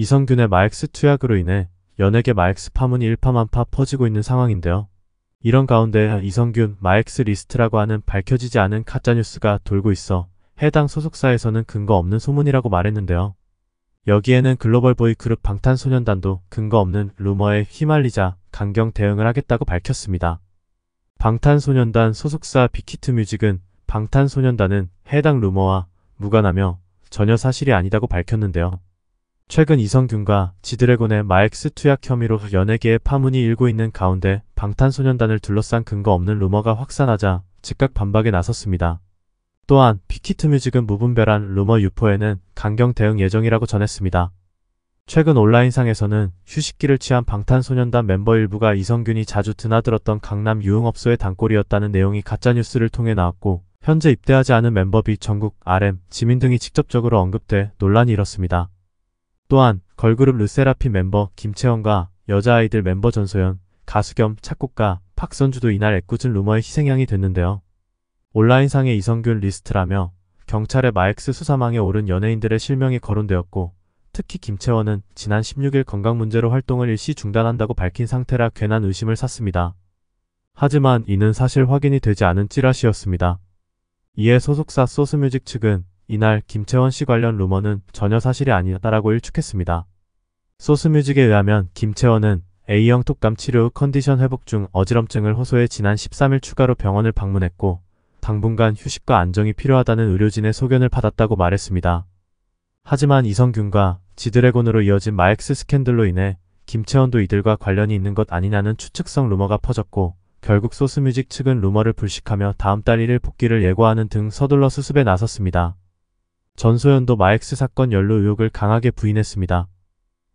이성균의 마엑스 투약으로 인해 연예계 마엑스 파문이 일파만파 퍼지고 있는 상황인데요. 이런 가운데 이성균 마엑스 리스트라고 하는 밝혀지지 않은 가짜뉴스가 돌고 있어 해당 소속사에서는 근거 없는 소문이라고 말했는데요. 여기에는 글로벌 보이그룹 방탄소년단도 근거 없는 루머에 휘말리자 강경 대응을 하겠다고 밝혔습니다. 방탄소년단 소속사 빅히트 뮤직은 방탄소년단은 해당 루머와 무관하며 전혀 사실이 아니다고 밝혔는데요. 최근 이성균과 지드래곤의 마엑스 투약 혐의로 연예계의 파문이 일고 있는 가운데 방탄소년단을 둘러싼 근거 없는 루머가 확산하자 즉각 반박에 나섰습니다. 또한 빅히트 뮤직은 무분별한 루머 유포에는 강경 대응 예정이라고 전했습니다. 최근 온라인상에서는 휴식기를 취한 방탄소년단 멤버 일부가 이성균이 자주 드나들었던 강남 유흥업소의 단골이었다는 내용이 가짜뉴스를 통해 나왔고 현재 입대하지 않은 멤버 비 전국, RM, 지민 등이 직접적으로 언급돼 논란이 일었습니다. 또한 걸그룹 르세라핌 멤버 김채원과 여자아이들 멤버 전소연, 가수 겸착곡가 박선주도 이날 애꿎은 루머의 희생양이 됐는데요. 온라인상의 이성균 리스트라며 경찰의 마엑스 수사망에 오른 연예인들의 실명이 거론되었고 특히 김채원은 지난 16일 건강 문제로 활동을 일시 중단한다고 밝힌 상태라 괜한 의심을 샀습니다. 하지만 이는 사실 확인이 되지 않은 찌라시였습니다. 이에 소속사 소스뮤직 측은 이날 김채원 씨 관련 루머는 전혀 사실이 아니었다라고 일축했습니다. 소스뮤직에 의하면 김채원은 A형 톡감 치료 후 컨디션 회복 중 어지럼증을 호소해 지난 13일 추가로 병원을 방문했고 당분간 휴식과 안정이 필요하다는 의료진의 소견을 받았다고 말했습니다. 하지만 이성균과 지드래곤으로 이어진 마엑스 스캔들로 인해 김채원도 이들과 관련이 있는 것 아니냐는 추측성 루머가 퍼졌고 결국 소스뮤직 측은 루머를 불식하며 다음 달 1일 복귀를 예고하는 등 서둘러 수습에 나섰습니다. 전소연도 마엑스 사건 연루 의혹을 강하게 부인했습니다.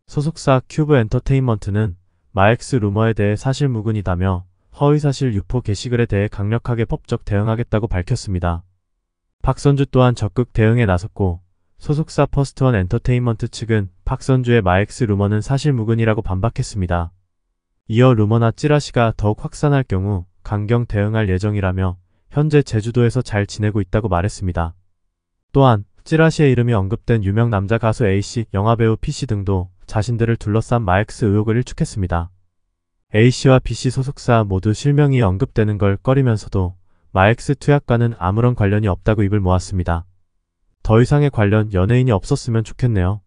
소속사 큐브 엔터테인먼트는 마엑스 루머에 대해 사실무근이다며 허위사실 유포 게시글에 대해 강력하게 법적 대응하겠다고 밝혔습니다. 박선주 또한 적극 대응에 나섰고 소속사 퍼스트원 엔터테인먼트 측은 박선주의 마엑스 루머는 사실무근이라고 반박했습니다. 이어 루머나 찌라시가 더욱 확산할 경우 강경 대응할 예정이라며 현재 제주도에서 잘 지내고 있다고 말했습니다. 또한 찌라시에 이름이 언급된 유명 남자 가수 A씨, 영화배우 P씨 등도 자신들을 둘러싼 마이크스 의혹을 일축했습니다. A씨와 B씨 소속사 모두 실명이 언급되는 걸 꺼리면서도 마이크스 투약과는 아무런 관련이 없다고 입을 모았습니다. 더 이상의 관련 연예인이 없었으면 좋겠네요.